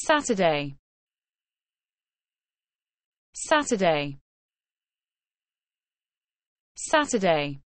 Saturday Saturday Saturday